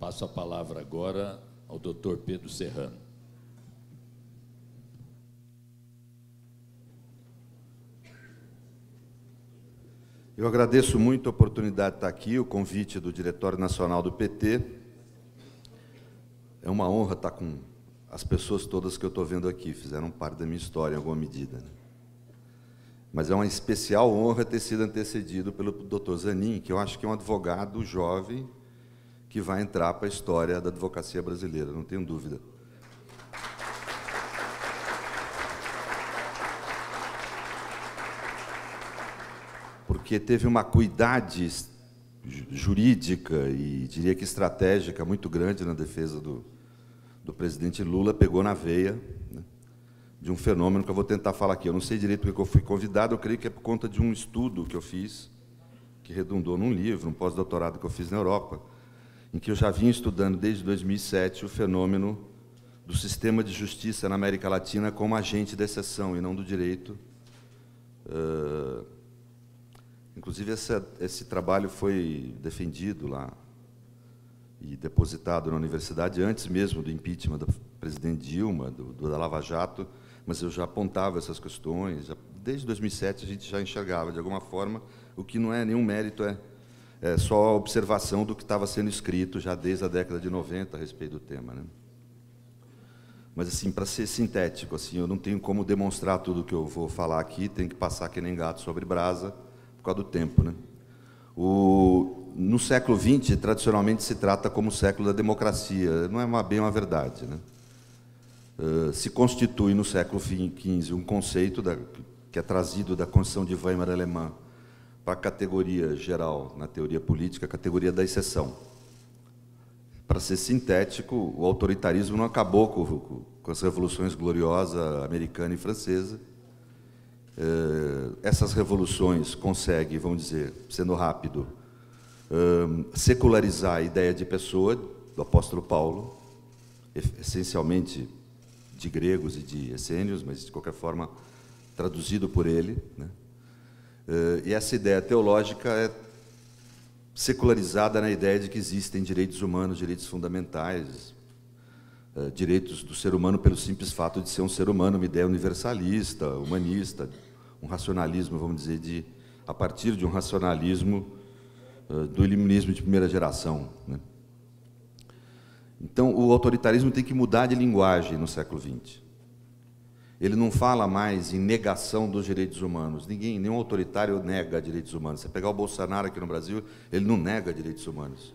Passo a palavra agora ao doutor Pedro Serrano. Eu agradeço muito a oportunidade de estar aqui, o convite do Diretório Nacional do PT. É uma honra estar com as pessoas todas que eu estou vendo aqui, fizeram parte da minha história em alguma medida. Né? Mas é uma especial honra ter sido antecedido pelo doutor Zanin, que eu acho que é um advogado jovem, que vai entrar para a história da advocacia brasileira, não tenho dúvida. Porque teve uma cuidade jurídica e diria que estratégica muito grande na defesa do, do presidente Lula, pegou na veia né, de um fenômeno que eu vou tentar falar aqui. Eu não sei direito porque eu fui convidado, eu creio que é por conta de um estudo que eu fiz, que redundou num livro, um pós-doutorado que eu fiz na Europa, em que eu já vinha estudando desde 2007 o fenômeno do sistema de justiça na América Latina como agente da exceção e não do direito. Uh, inclusive, essa, esse trabalho foi defendido lá e depositado na universidade antes mesmo do impeachment da presidente Dilma, do, do, da Lava Jato, mas eu já apontava essas questões. Já, desde 2007 a gente já enxergava, de alguma forma, o que não é nenhum mérito, é é, só a observação do que estava sendo escrito já desde a década de 90 a respeito do tema. Né? Mas, assim, para ser sintético, assim, eu não tenho como demonstrar tudo o que eu vou falar aqui, tem que passar que nem gato sobre brasa, por causa do tempo. Né? O, no século XX, tradicionalmente, se trata como o século da democracia, não é uma, bem uma verdade. Né? Uh, se constitui no século XV um conceito da, que é trazido da Constituição de Weimar alemã, para a categoria geral, na teoria política, a categoria da exceção. Para ser sintético, o autoritarismo não acabou com, com as revoluções gloriosas americana e francesa. Eh, essas revoluções conseguem, vamos dizer, sendo rápido, hum, secularizar a ideia de pessoa do apóstolo Paulo, essencialmente de gregos e de essênios, mas de qualquer forma traduzido por ele, né? Eh, e essa ideia teológica é secularizada na ideia de que existem direitos humanos, direitos fundamentais, eh, direitos do ser humano pelo simples fato de ser um ser humano, uma ideia universalista, humanista, um racionalismo, vamos dizer, de, a partir de um racionalismo eh, do iluminismo de primeira geração. Né? Então, o autoritarismo tem que mudar de linguagem no século XX. Ele não fala mais em negação dos direitos humanos. Ninguém, nenhum autoritário nega direitos humanos. Você pegar o Bolsonaro aqui no Brasil, ele não nega direitos humanos.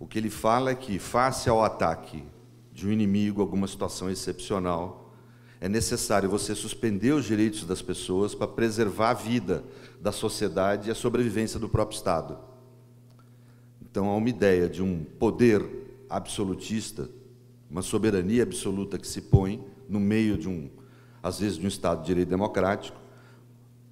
O que ele fala é que, face ao ataque de um inimigo, alguma situação excepcional, é necessário você suspender os direitos das pessoas para preservar a vida da sociedade e a sobrevivência do próprio Estado. Então, há uma ideia de um poder absolutista, uma soberania absoluta que se põe no meio de um às vezes de um Estado de direito democrático,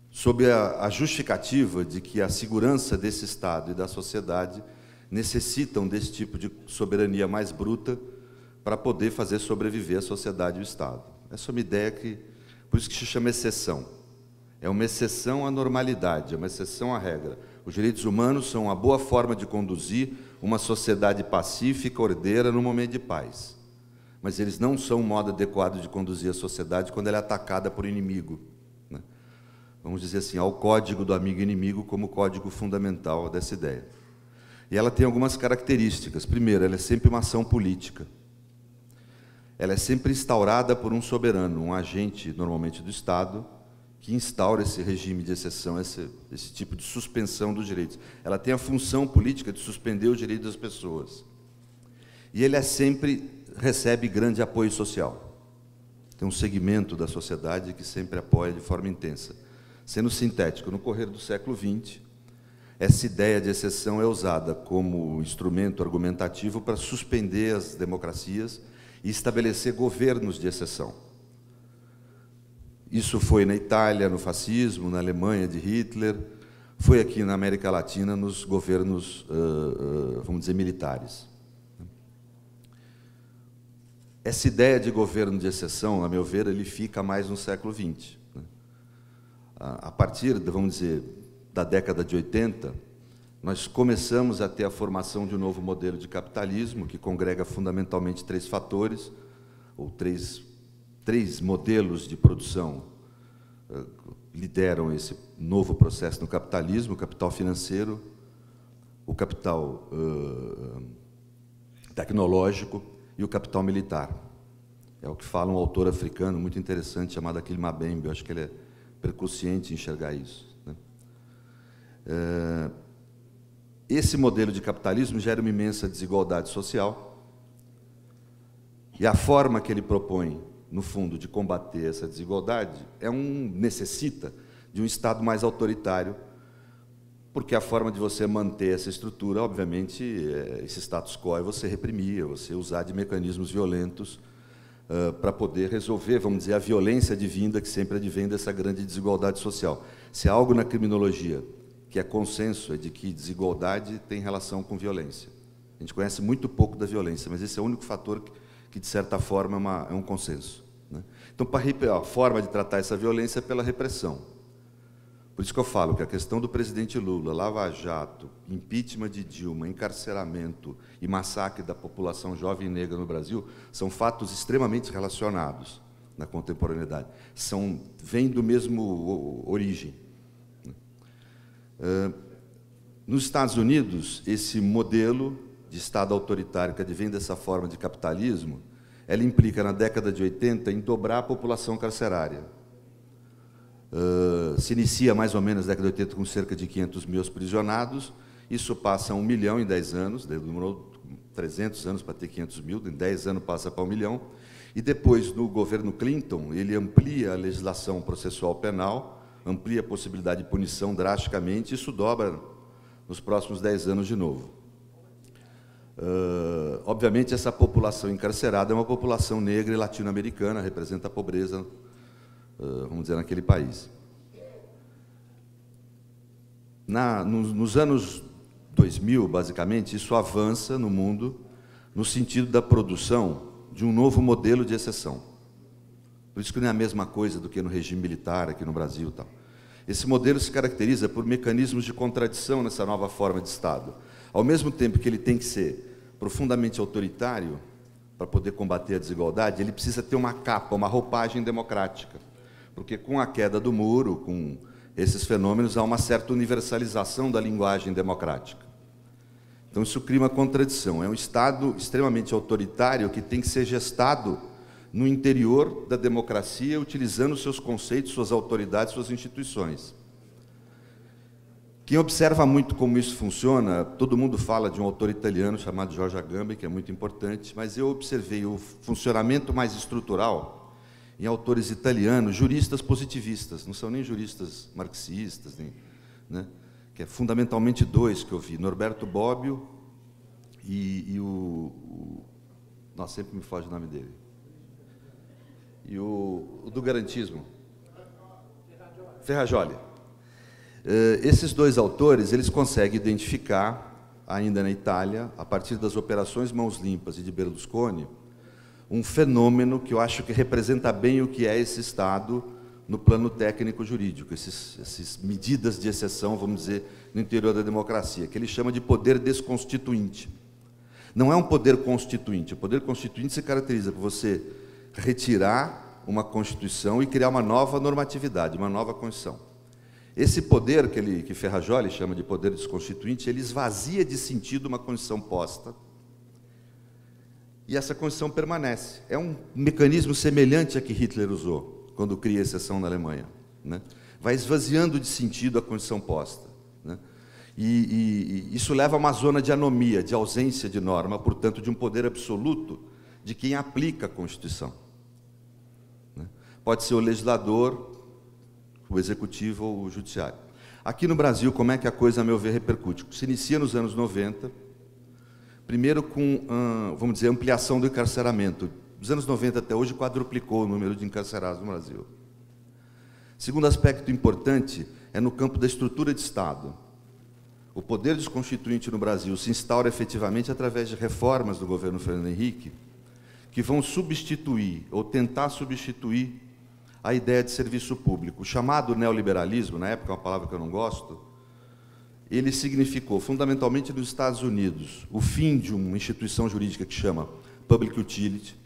sob a, a justificativa de que a segurança desse Estado e da sociedade necessitam desse tipo de soberania mais bruta para poder fazer sobreviver a sociedade e o Estado. Essa é uma ideia que, por isso que se chama exceção. É uma exceção à normalidade, é uma exceção à regra. Os direitos humanos são uma boa forma de conduzir uma sociedade pacífica, ordeira, num momento de paz mas eles não são um modo adequado de conduzir a sociedade quando ela é atacada por inimigo. Né? Vamos dizer assim, ao código do amigo-inimigo como código fundamental dessa ideia. E ela tem algumas características. Primeiro, ela é sempre uma ação política. Ela é sempre instaurada por um soberano, um agente, normalmente do Estado, que instaura esse regime de exceção, esse, esse tipo de suspensão dos direitos. Ela tem a função política de suspender o direito das pessoas. E ele é sempre recebe grande apoio social. Tem um segmento da sociedade que sempre apoia de forma intensa. Sendo sintético, no correr do século XX, essa ideia de exceção é usada como instrumento argumentativo para suspender as democracias e estabelecer governos de exceção. Isso foi na Itália, no fascismo, na Alemanha de Hitler, foi aqui na América Latina nos governos, vamos dizer, militares. Essa ideia de governo de exceção, a meu ver, ele fica mais no século XX. Né? A partir, vamos dizer, da década de 80, nós começamos a ter a formação de um novo modelo de capitalismo, que congrega fundamentalmente três fatores, ou três, três modelos de produção eh, lideram esse novo processo no capitalismo, o capital financeiro, o capital uh, tecnológico e o capital militar. É o que fala um autor africano muito interessante chamado Aquile Mabembe. Eu acho que ele é percussiente em enxergar isso. Né? É, esse modelo de capitalismo gera uma imensa desigualdade social. E a forma que ele propõe, no fundo, de combater essa desigualdade é um necessita de um Estado mais autoritário porque a forma de você manter essa estrutura, obviamente, é, esse status quo é você reprimir, é você usar de mecanismos violentos uh, ah, para poder resolver, vamos dizer, a violência advinda que sempre advém dessa grande desigualdade social. Se há algo na criminologia que é consenso, é de que desigualdade tem relação com violência. A gente conhece muito pouco da violência, mas esse é o único fator que, que de certa forma, é, uma, é um consenso. Né? Então, para, a forma de tratar essa violência é pela repressão. Por isso que eu falo que a questão do presidente Lula, Lava Jato, impeachment de Dilma, encarceramento e massacre da população jovem negra no Brasil são fatos extremamente relacionados na contemporaneidade. São, vêm do mesmo origem. Nos Estados Unidos, esse modelo de Estado autoritário que advém dessa forma de capitalismo, ela implica, na década de 80, em dobrar a população carcerária ah, se inicia mais ou menos na década de 80 com cerca de 500 mil prisionados, isso passa a 1 milhão em 10 anos, demorou 300 anos para ter 500 mil, em 10 anos passa para 1 milhão, e depois, no governo Clinton, ele amplia a legislação processual penal, amplia a possibilidade de punição drasticamente, isso dobra nos próximos 10 anos de novo. Uh, obviamente, essa população encarcerada é uma população negra e latino-americana, representa a pobreza eh, vamos dizer, naquele país. Na, nos, nos anos 2000, basicamente, isso avança no mundo no sentido da produção de um novo modelo de exceção. Por isso que não é a mesma coisa do que no regime militar aqui no Brasil. Tal. Esse modelo se caracteriza por mecanismos de contradição nessa nova forma de Estado. Ao mesmo tempo que ele tem que ser profundamente autoritário para poder combater a desigualdade, ele precisa ter uma capa, uma roupagem democrática porque com a queda do muro, com esses fenômenos, há uma certa universalização da linguagem democrática. Então isso cria uma contradição. É um Estado extremamente autoritário que tem que ser gestado no interior da democracia, utilizando seus conceitos, suas autoridades, suas instituições. Quem observa muito como isso funciona, todo mundo fala de um autor italiano chamado Giorgio Agamben, que é muito importante, mas eu observei o funcionamento mais estrutural em autores italianos, juristas positivistas, não são nem juristas marxistas, nem, né? que é fundamentalmente dois que eu vi, Norberto Bobbio e, e o, o... Nossa, sempre me foge o nome dele. E o, o do garantismo. Ferrajoli. Uh, esses dois autores, eles conseguem identificar, ainda na Itália, a partir das operações Mãos Limpas e de Berlusconi, um fenômeno que eu acho que representa bem o que é esse Estado no plano técnico-jurídico, essas medidas de exceção, vamos dizer, no interior da democracia, que ele chama de poder desconstituinte. Não é um poder constituinte. O poder constituinte se caracteriza por você retirar uma Constituição e criar uma nova normatividade, uma nova Constituição. Esse poder que, ele, que Ferrajoli chama de poder desconstituinte, ele esvazia de sentido uma Constituição posta, e essa condição permanece. É um mecanismo semelhante a que Hitler usou quando cria a exceção na Alemanha. Né? Vai esvaziando de sentido a condição posta. Né? E, e, e isso leva a uma zona de anomia, de ausência de norma, portanto, de um poder absoluto de quem aplica a Constituição. Né? Pode ser o legislador, o executivo ou o judiciário. Aqui no Brasil, como é que a coisa, a meu ver, repercute? Se inicia nos anos 90, primeiro com, ah, vamos dizer, ampliação do encarceramento. Dos anos 90 até hoje, quadruplicou o número de encarcerados no Brasil. Segundo aspecto importante é no campo da estrutura de Estado. O poder desconstituinte no Brasil se instaura efetivamente através de reformas do governo Fernando Henrique, que vão substituir ou tentar substituir a ideia de serviço público. O chamado neoliberalismo, na época é uma palavra que eu não gosto, ele significou, fundamentalmente nos Estados Unidos, o fim de uma instituição jurídica que chama Public Utility,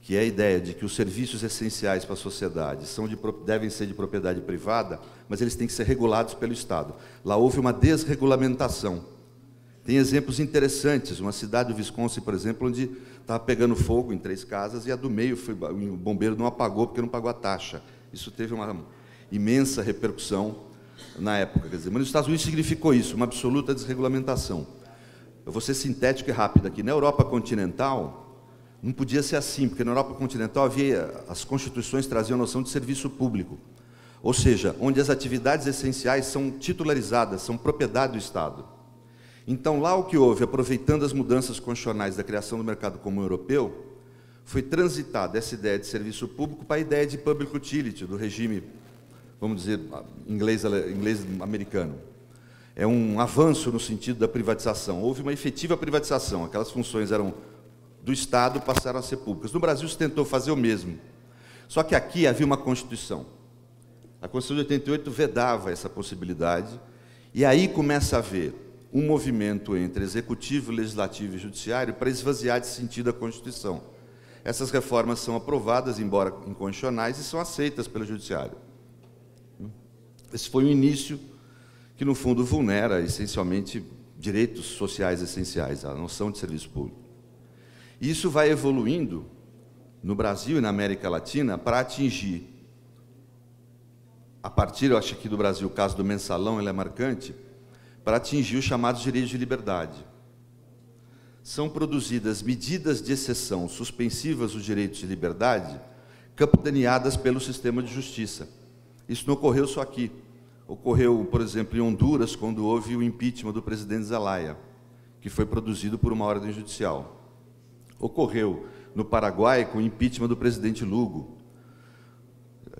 que é a ideia de que os serviços essenciais para a sociedade são de, devem ser de propriedade privada, mas eles têm que ser regulados pelo Estado. Lá houve uma desregulamentação. Tem exemplos interessantes. Uma cidade do Wisconsin, por exemplo, onde estava tá pegando fogo em três casas e a do meio foi, o bombeiro não apagou porque não pagou a taxa. Isso teve uma imensa repercussão na época. Quer dizer, mas nos Estados Unidos significou isso, uma absoluta desregulamentação. Eu vou ser sintético e rápido aqui. Na Europa continental, não podia ser assim, porque na Europa continental havia as constituições traziam a noção de serviço público. Ou seja, onde as atividades essenciais são titularizadas, são propriedade do Estado. Então, lá o que houve, aproveitando as mudanças constitucionais da criação do mercado comum europeu, foi transitada essa ideia de serviço público para a ideia de public utility, do regime vamos dizer, inglês, inglês americano. É um avanço no sentido da privatização. Houve uma efetiva privatização, aquelas funções eram do Estado passaram a ser públicas. No Brasil se tentou fazer o mesmo. Só que aqui havia uma Constituição. A Constituição de 88 vedava essa possibilidade, e aí começa a haver um movimento entre executivo, legislativo e judiciário para esvaziar de sentido a Constituição. Essas reformas são aprovadas, embora inconstitucionais, e são aceitas pelo judiciário. Esse foi um início que, no fundo, vulnera essencialmente direitos sociais essenciais, a noção de serviço público. E isso vai evoluindo no Brasil e na América Latina para atingir, a partir, eu acho que do Brasil, o caso do mensalão ele é marcante, para atingir os chamados direitos de liberdade. São produzidas medidas de exceção suspensivas dos direitos de liberdade, capitaneadas pelo sistema de justiça isso não ocorreu só aqui. Ocorreu, por exemplo, em Honduras, quando houve o impeachment do presidente Zelaya, que foi produzido por uma ordem judicial. Ocorreu no Paraguai com o impeachment do presidente Lugo.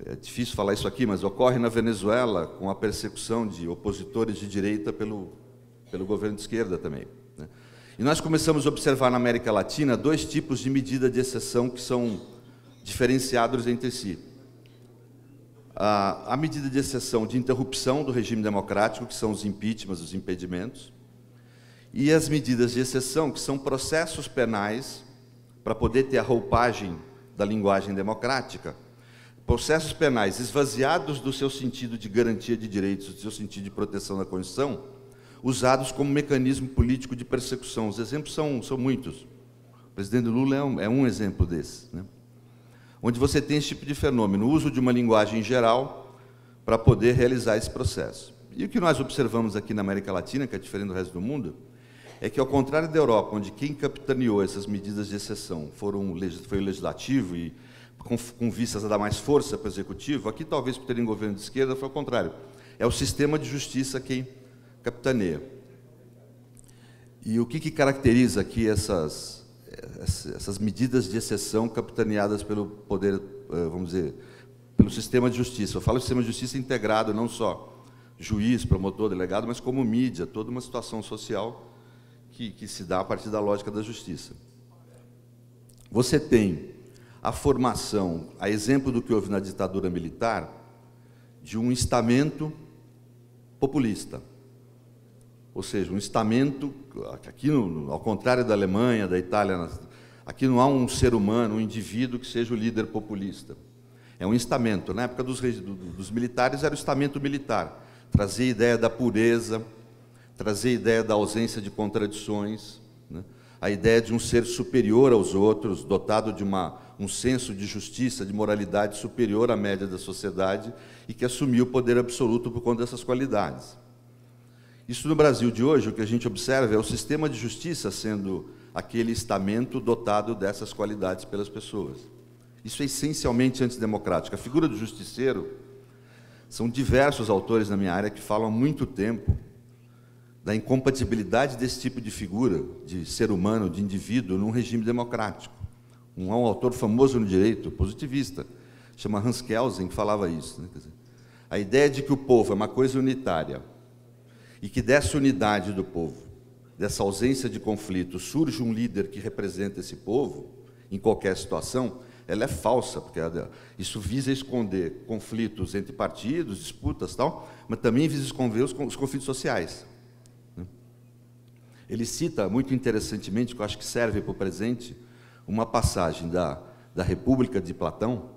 É difícil falar isso aqui, mas ocorre na Venezuela com a persecução de opositores de direita pelo, pelo governo de esquerda também. Né? E nós começamos a observar na América Latina dois tipos de medida de exceção que são diferenciados entre si a, a medida de exceção de interrupção do regime democrático, que são os impeachments, os impedimentos, e as medidas de exceção, que são processos penais, para poder ter a roupagem da linguagem democrática, processos penais esvaziados do seu sentido de garantia de direitos, do seu sentido de proteção da Constituição, usados como mecanismo político de persecução. Os exemplos são, são muitos. O presidente Lula é um, é um exemplo desse. Né? onde você tem esse tipo de fenômeno, o uso de uma linguagem geral para poder realizar esse processo. E o que nós observamos aqui na América Latina, que é diferente do resto do mundo, é que, ao contrário da Europa, onde quem capitaneou essas medidas de exceção foram, foi o legislativo e com, com vistas a dar mais força para o executivo, aqui, talvez por terem governo de esquerda, foi o contrário. É o sistema de justiça quem capitaneia. E o que, que caracteriza aqui essas, essas medidas de exceção capitaneadas pelo poder, eh, vamos dizer, pelo sistema de justiça. Eu falo sistema de justiça integrado, não só juiz, promotor, delegado, mas como mídia, toda uma situação social que, que se dá a partir da lógica da justiça. Você tem a formação, a exemplo do que houve na ditadura militar, de um estamento populista ou seja, um estamento, aqui no, ao contrário da Alemanha, da Itália, aqui não há um ser humano, um indivíduo que seja o líder populista. É um estamento. Na época dos, dos militares era o estamento militar. Trazia a ideia da pureza, trazia a ideia da ausência de contradições, né? a ideia de um ser superior aos outros, dotado de uma, um senso de justiça, de moralidade superior à média da sociedade e que assumiu o poder absoluto por conta dessas qualidades. Isso no Brasil de hoje, o que a gente observa é o sistema de justiça sendo aquele estamento dotado dessas qualidades pelas pessoas. Isso é essencialmente antidemocrático. A figura do justiceiro, são diversos autores na minha área que falam há muito tempo da incompatibilidade desse tipo de figura, de ser humano, de indivíduo, num regime democrático. Um, um autor famoso no direito, positivista, chama Hans Kelsen, que falava isso. Né? Dizer, a ideia de que o povo é uma coisa unitária, e que dessa unidade do povo, dessa ausência de conflito, surge um líder que representa esse povo em qualquer situação, ela é falsa, porque isso visa esconder conflitos entre partidos, disputas tal, mas também visa esconder os conflitos sociais. Né? Ele cita, muito interessantemente, que eu acho que serve para o presente, uma passagem da, da República de Platão,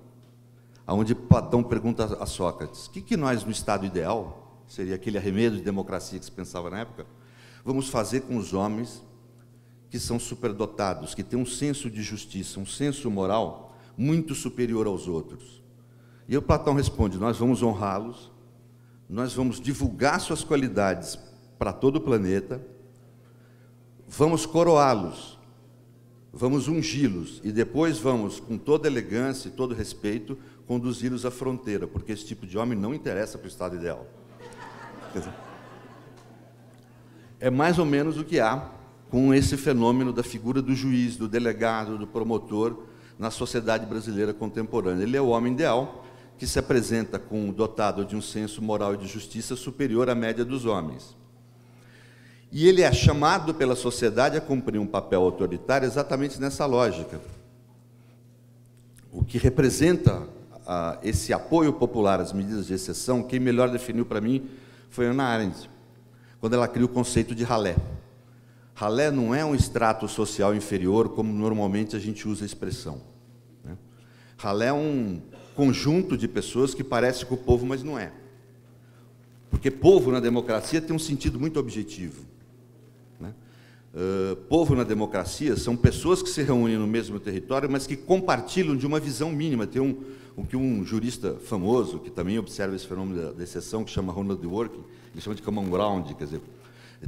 onde Platão pergunta a Sócrates: o que, que nós, no estado ideal, seria aquele arremedo de democracia que se pensava na época, vamos fazer com os homens que são superdotados, que têm um senso de justiça, um senso moral muito superior aos outros. E o Platão responde: Nós vamos honrá-los, nós vamos divulgar suas qualidades para todo o planeta, vamos coroá-los, vamos ungi-los e depois vamos, com toda elegância e todo respeito, conduzi-los à fronteira, porque esse tipo de homem não interessa para o Estado ideal. É mais ou menos o que há com esse fenômeno da figura do juiz, do delegado, do promotor na sociedade brasileira contemporânea. Ele é o homem ideal que se apresenta como dotado de um senso moral e de justiça superior à média dos homens. E ele é chamado pela sociedade a cumprir um papel autoritário exatamente nessa lógica. O que representa ah, esse apoio popular às medidas de exceção, quem melhor definiu para mim foi Ana Arendt, quando ela criou o conceito de ralé. Ralé não é um extrato social inferior, como normalmente a gente usa a expressão. Né? Ralé é um conjunto de pessoas que parece com o povo, mas não é. Porque povo na democracia tem um sentido muito objetivo. Uh, povo na democracia são pessoas que se reúnem no mesmo território, mas que compartilham de uma visão mínima, tem um, o que um jurista famoso, que também observa esse fenômeno da exceção, que chama Ronald Dworkin, ele chama de common ground, quer dizer,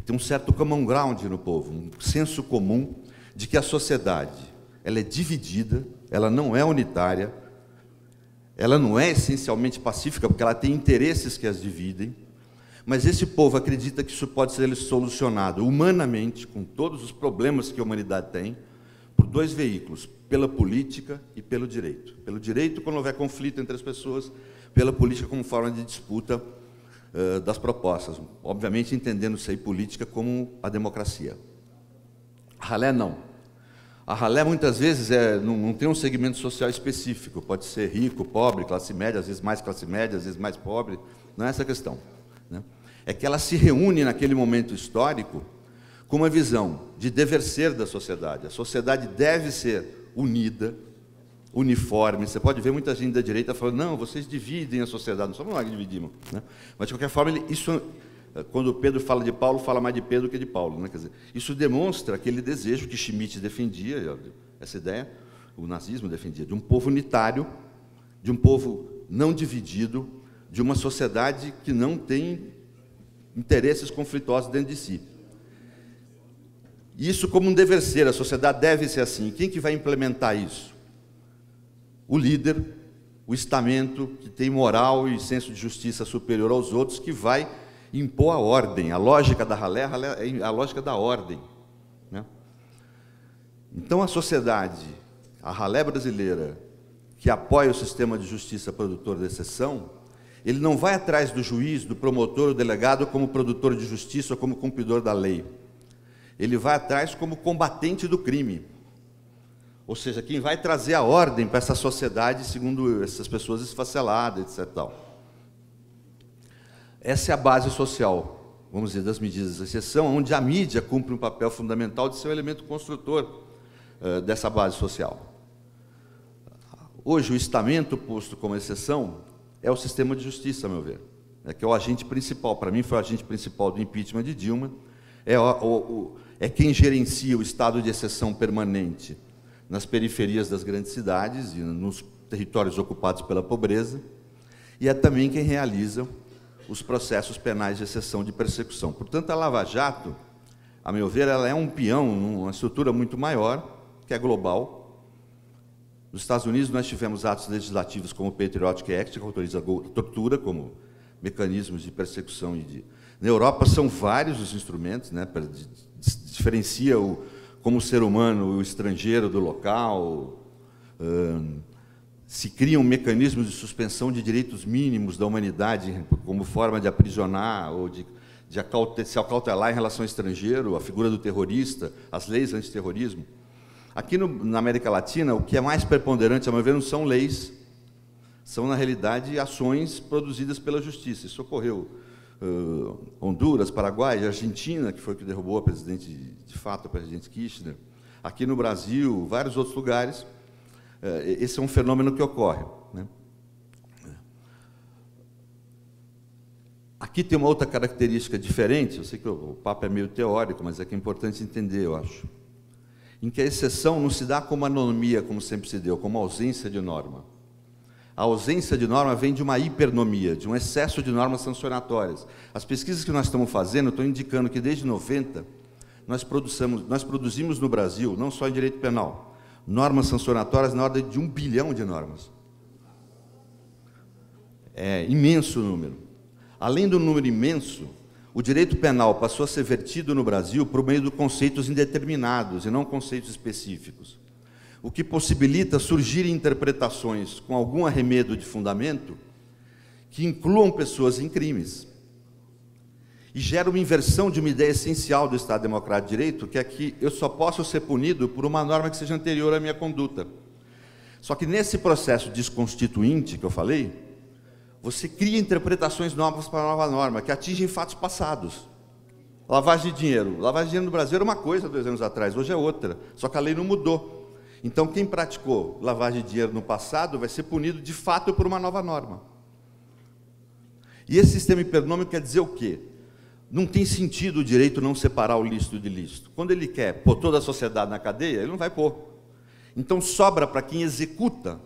tem um certo common ground no povo, um senso comum de que a sociedade ela é dividida, ela não é unitária, ela não é essencialmente pacífica, porque ela tem interesses que as dividem, mas esse povo acredita que isso pode ser solucionado humanamente, com todos os problemas que a humanidade tem, dois veículos, pela política e pelo direito. Pelo direito, quando houver conflito entre as pessoas, pela política como forma de disputa uh, das propostas, obviamente entendendo-se aí política como a democracia. A ralé não. A ralé muitas vezes é, não, não, tem um segmento social específico, pode ser rico, pobre, classe média, às vezes mais classe média, às vezes mais pobre, não é essa a questão. Né? É que ela se reúne naquele momento histórico com uma visão de dever ser da sociedade. A sociedade deve ser unida, uniforme. Você pode ver muita gente da direita falando, não, vocês dividem a sociedade. Não somos nós que dividimos. Né? Mas, de qualquer forma, ele, isso, eh, quando Pedro fala de Paulo, fala mais de Pedro que de Paulo. Né? Quer dizer, isso demonstra aquele desejo que Schmitt defendia, essa ideia, o nazismo defendia, de um povo unitário, de um povo não dividido, de uma sociedade que não tem interesses conflituosos dentro de si. Isso como um dever ser, a sociedade deve ser assim. Quem que vai implementar isso? O líder, o estamento que tem moral e senso de justiça superior aos outros, que vai impor a ordem. A lógica da ralé é a lógica da ordem. Né? Então, a sociedade, a ralé brasileira, que apoia o sistema de justiça produtor de exceção, ele não vai atrás do juiz, do promotor, do delegado como produtor de justiça ou como cumpridor da lei ele vai atrás como combatente do crime. Ou seja, quem vai trazer a ordem para essa sociedade, segundo essas pessoas esfaceladas, etc. Essa é a base social, vamos dizer, das medidas de exceção, onde a mídia cumpre um papel fundamental de ser um elemento construtor uh, dessa base social. Hoje, o estamento posto como exceção é o sistema de justiça, a meu ver, é que é o agente principal. Para mim, foi o agente principal do impeachment de Dilma. É o, o, o é quem gerencia o estado de exceção permanente nas periferias das grandes cidades e nos territórios ocupados pela pobreza, e é também quem realiza os processos penais de exceção de persecução. Portanto, a Lava Jato, a meu ver, ela é um peão, uma estrutura muito maior, que é global, nos Estados Unidos, nós tivemos atos legislativos como o Patriotic Act, que autoriza a tortura como mecanismos de persecução. e de... Na Europa, são vários os instrumentos né, diferencia o, como ser humano o estrangeiro do local. se criam mecanismos de suspensão de direitos mínimos da humanidade como forma de aprisionar ou de, de se acautelar em relação ao estrangeiro, a figura do terrorista, as leis antiterrorismo. Aqui no, na América Latina, o que é mais preponderante, a meu ver, não são leis, são, na realidade, ações produzidas pela justiça. Isso ocorreu uh, Honduras, Paraguai, Argentina, que foi o que derrubou a presidente, de fato, a presidente Kirchner, aqui no Brasil, vários outros lugares, uh, esse é um fenômeno que ocorre. Né? Aqui tem uma outra característica diferente, eu sei que o papo é meio teórico, mas é que é importante entender, eu acho, em que a exceção não se dá como anomia, como sempre se deu, como ausência de norma. A ausência de norma vem de uma hipernomia, de um excesso de normas sancionatórias. As pesquisas que nós estamos fazendo estão indicando que desde 90 nós, nós produzimos no Brasil, não só em direito penal, normas sancionatórias na ordem de um bilhão de normas. É imenso o número. Além do número imenso, o direito penal passou a ser vertido no Brasil por meio de conceitos indeterminados e não conceitos específicos o que possibilita surgir interpretações com algum arremedo de fundamento que incluam pessoas em crimes. E gera uma inversão de uma ideia essencial do Estado Democrático de Direito, que é que eu só posso ser punido por uma norma que seja anterior à minha conduta. Só que nesse processo desconstituinte que eu falei, você cria interpretações novas para a nova norma, que atingem fatos passados. Lavagem de dinheiro. Lavagem de dinheiro no Brasil era uma coisa dois anos atrás, hoje é outra. Só que a lei não mudou. Então, quem praticou lavagem de dinheiro no passado vai ser punido de fato por uma nova norma. E esse sistema hipernômico quer dizer o quê? Não tem sentido o direito não separar o lícito de lícito. Quando ele quer pôr toda a sociedade na cadeia, ele não vai pôr. Então, sobra para quem executa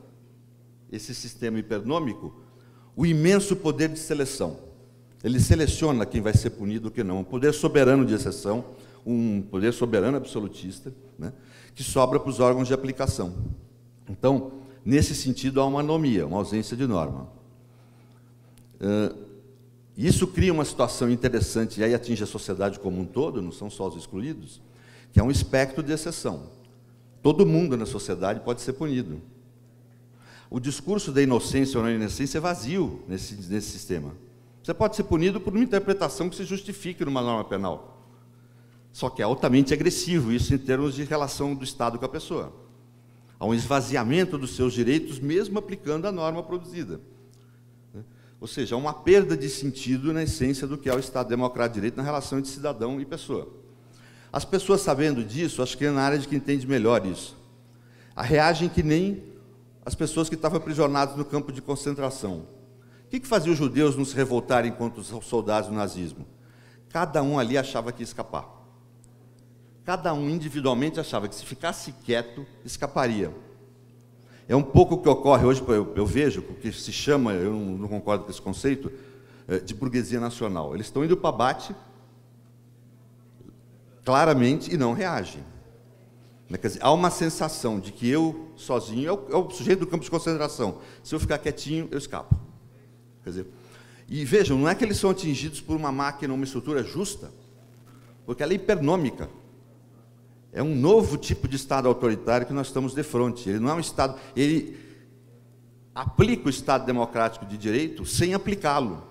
esse sistema hipernômico o imenso poder de seleção. Ele seleciona quem vai ser punido e quem não. Um poder soberano de exceção, um poder soberano absolutista né, que sobra para os órgãos de aplicação. Então, nesse sentido, há uma anomia, uma ausência de norma. Uh, isso cria uma situação interessante, e aí atinge a sociedade como um todo, não são só os excluídos, que é um espectro de exceção. Todo mundo na sociedade pode ser punido. O discurso da inocência ou não inocência é vazio nesse, nesse sistema. Você pode ser punido por uma interpretação que se justifique numa norma penal. Só que é altamente agressivo isso em termos de relação do Estado com a pessoa. Há um esvaziamento dos seus direitos, mesmo aplicando a norma produzida. Ou seja, há uma perda de sentido na essência do que é o Estado Democrático de Direito na relação entre cidadão e pessoa. As pessoas sabendo disso, acho que é na área de quem entende melhor isso, reagem que nem as pessoas que estavam aprisionadas no campo de concentração. O que, que fazia os judeus não se revoltarem contra os soldados do nazismo? Cada um ali achava que ia escapar cada um individualmente achava que se ficasse quieto, escaparia. É um pouco o que ocorre hoje, eu, eu vejo, o que se chama, eu não, não, concordo com esse conceito, eh, de burguesia nacional. Eles estão indo para bate, claramente, e não reagem. Né, dizer, há uma sensação de que eu, sozinho, é o, é o sujeito do campo de concentração. Se eu ficar quietinho, eu escapo. Quer dizer, e vejam, não é que eles são atingidos por uma máquina, uma estrutura justa, porque ela é hipernômica. É um novo tipo de Estado autoritário que nós estamos de frente. Ele não é um Estado. Ele aplica o Estado democrático de direito sem aplicá-lo.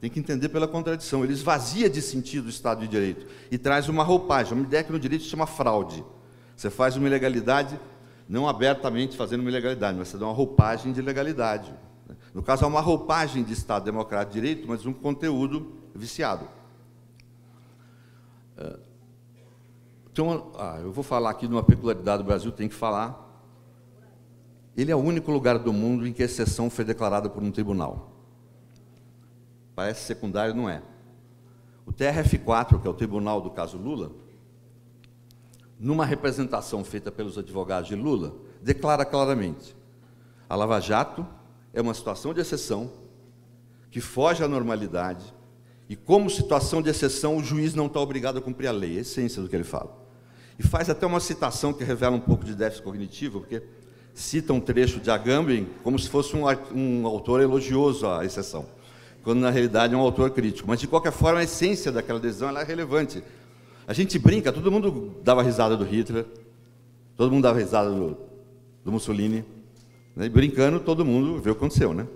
Tem que entender pela contradição. Ele esvazia de sentido o Estado de direito e traz uma roupagem, uma ideia que no direito se chama fraude. Você faz uma ilegalidade, não abertamente fazendo uma ilegalidade, mas você dá uma roupagem de ilegalidade. No caso, há uma roupagem de Estado democrático de direito, mas um conteúdo viciado. Eh, então, ah, eu vou falar aqui de uma peculiaridade do Brasil, tem que falar. Ele é o único lugar do mundo em que a exceção foi declarada por um tribunal. Parece secundário, não é. O TRF4, que é o tribunal do caso Lula, numa representação feita pelos advogados de Lula, declara claramente: a Lava Jato é uma situação de exceção que foge à normalidade e, como situação de exceção, o juiz não está obrigado a cumprir a lei. É a essência do que ele fala e faz até uma citação que revela um pouco de déficit cognitivo, porque cita um trecho de Agamben como se fosse um, um autor elogioso à exceção, quando na realidade é um autor crítico. Mas, de qualquer forma, a essência daquela decisão é relevante. A gente brinca, todo mundo dava risada do Hitler, todo mundo dava risada do, do Mussolini, né? e brincando, todo mundo vê o que aconteceu. Né?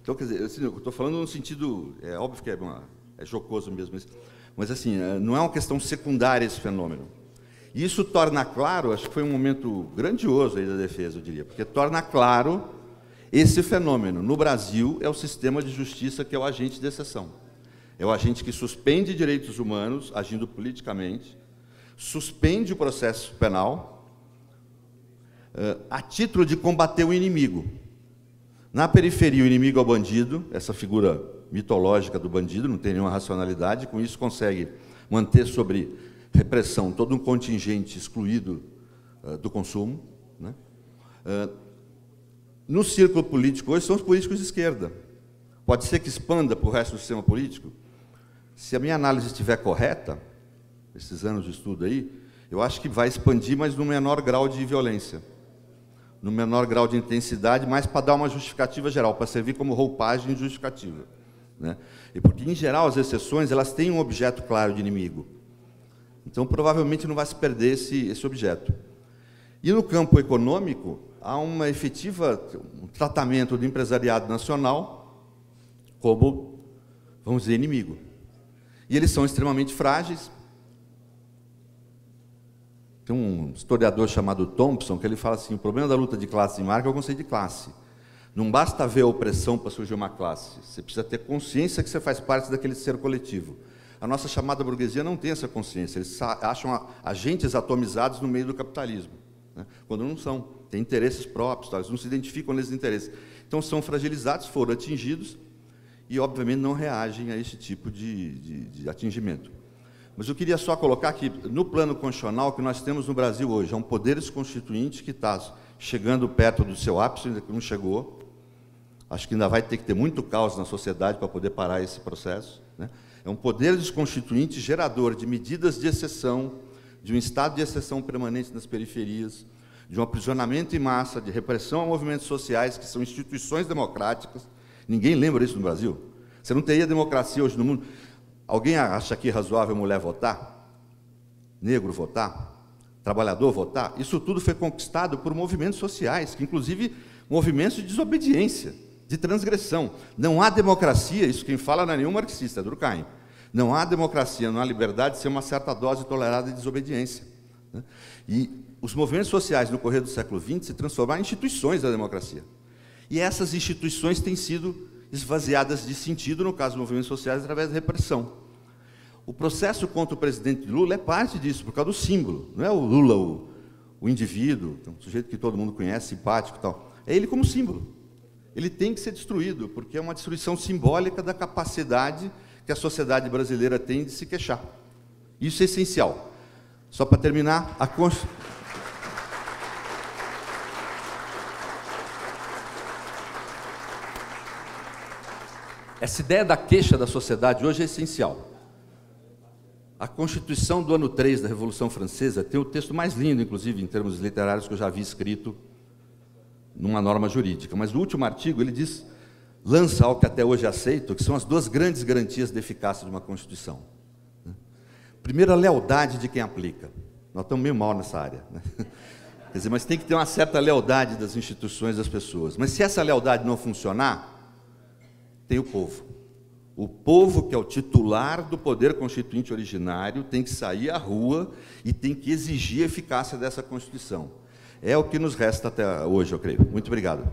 Então, quer dizer, assim, eu estou falando no sentido, é óbvio que é, uma, é jocoso mesmo isso, mas assim, é, não é uma questão secundária esse fenômeno. E isso torna claro, acho que foi um momento grandioso aí da defesa, eu diria, porque torna claro esse fenômeno. No Brasil, é o sistema de justiça que é o agente de exceção. É o agente que suspende direitos humanos, agindo politicamente, suspende o processo penal, eh, a título de combater o inimigo. Na periferia, o inimigo é o bandido, essa figura mitológica do bandido, não tem nenhuma racionalidade, com isso consegue manter sobre repressão, todo um contingente excluído uh, do consumo. Né? Uh, no círculo político hoje são os políticos de esquerda. Pode ser que expanda para o resto do sistema político. Se a minha análise estiver correta, esses anos de estudo aí, eu acho que vai expandir, mas no menor grau de violência, no menor grau de intensidade, mas para dar uma justificativa geral, para servir como roupagem justificativa. Né? E porque, em geral, as exceções elas têm um objeto claro de inimigo. Então, provavelmente não vai se perder esse, esse objeto. E no campo econômico, há uma efetiva um tratamento do empresariado nacional como, vamos dizer, inimigo. E eles são extremamente frágeis. Tem um historiador chamado Thompson que ele fala assim: o problema da luta de classe em marca é o conceito de classe. Não basta ver a opressão para surgir uma classe. Você precisa ter consciência que você faz parte daquele ser coletivo. A nossa chamada burguesia não tem essa consciência. Eles acham agentes atomizados no meio do capitalismo, né? quando não são. Tem interesses próprios, tá? eles não se identificam nesses interesses. Então, são fragilizados, foram atingidos e, obviamente, não reagem a esse tipo de, de, de atingimento. Mas eu queria só colocar que, no plano constitucional que nós temos no Brasil hoje, é um poder constituinte que está chegando perto do seu ápice, ainda que não chegou. Acho que ainda vai ter que ter muito caos na sociedade para poder parar esse processo. Né? é um poder desconstituinte gerador de medidas de exceção, de um estado de exceção permanente nas periferias, de um aprisionamento em massa, de repressão a movimentos sociais, que são instituições democráticas. Ninguém lembra isso no Brasil. Você não teria democracia hoje no mundo. Alguém acha que é razoável mulher votar? Negro votar? Trabalhador votar? Isso tudo foi conquistado por movimentos sociais, que inclusive movimentos de desobediência de transgressão. Não há democracia, isso quem fala não é nenhum marxista, é Durkheim. Não há democracia, não há liberdade sem uma certa dose tolerada de desobediência. Né? E os movimentos sociais no correr do século XX se transformaram em instituições da democracia. E essas instituições têm sido esvaziadas de sentido, no caso dos movimentos sociais, através da repressão. O processo contra o presidente Lula é parte disso, por causa do símbolo. Não é o Lula, o, o indivíduo, um sujeito que todo mundo conhece, simpático e tal. É ele como símbolo ele tem que ser destruído, porque é uma destruição simbólica da capacidade que a sociedade brasileira tem de se queixar. Isso é essencial. Só para terminar, a Constituição. Essa ideia da queixa da sociedade hoje é essencial. A Constituição do ano 3 da Revolução Francesa tem o texto mais lindo, inclusive em termos literários, que eu já vi escrito numa norma jurídica. Mas no último artigo ele diz, lança algo que até hoje é aceito, que são as duas grandes garantias de eficácia de uma Constituição. Né? Primeiro, a lealdade de quem aplica. Nós estamos meio mal nessa área. Né? Quer dizer, mas tem que ter uma certa lealdade das instituições, das pessoas. Mas se essa lealdade não funcionar, tem o povo. O povo, que é o titular do poder constituinte originário, tem que sair à rua e tem que exigir a eficácia dessa Constituição. É o que nos resta até hoje, eu creio. Muito obrigado.